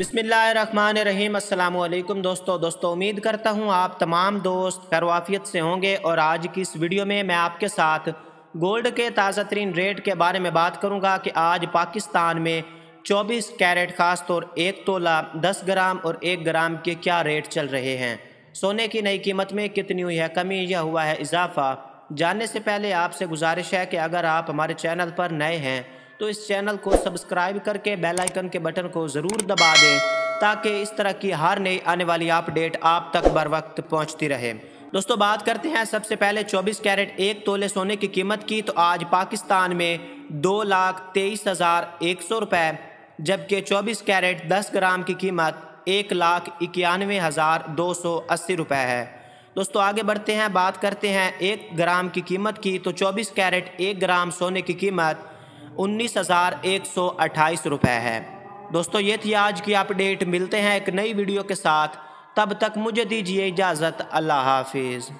अस्सलाम वालेकुम दोस्तों दोस्तों उम्मीद करता हूँ आप तमाम दोस्त खैरवाफियत से होंगे और आज की इस वीडियो में मैं आपके साथ गोल्ड के ताज़ा तरीन रेट के बारे में बात करूँगा कि आज पाकिस्तान में 24 कैरेट खास तौर एक तोला 10 ग्राम और एक ग्राम के क्या रेट चल रहे हैं सोने की नई कीमत में कितनी हुई है कमी या हुआ है इजाफा जानने से पहले आपसे गुजारिश है कि अगर आप हमारे चैनल पर नए हैं तो इस चैनल को सब्सक्राइब करके बेल आइकन के बटन को ज़रूर दबा दें ताकि इस तरह की हर नई आने वाली अपडेट आप तक बर वक्त पहुँचती रहे दोस्तों बात करते हैं सबसे पहले 24 कैरेट एक तोले सोने की कीमत की तो आज पाकिस्तान में दो लाख तेईस हज़ार एक सौ रुपये जबकि 24 कैरेट 10 ग्राम की कीमत एक लाख इक्यानवे हज़ार दो सौ अस्सी रुपये है दोस्तों आगे बढ़ते हैं बात करते हैं एक ग्राम की कीमत की तो 24 कैरेट एक ग्राम सोने की कीमत उन्नीस हज़ार एक सौ अट्ठाईस रुपये है दोस्तों ये थी आज की अपडेट मिलते हैं एक नई वीडियो के साथ तब तक मुझे दीजिए इजाज़त अल्लाह हाफिज़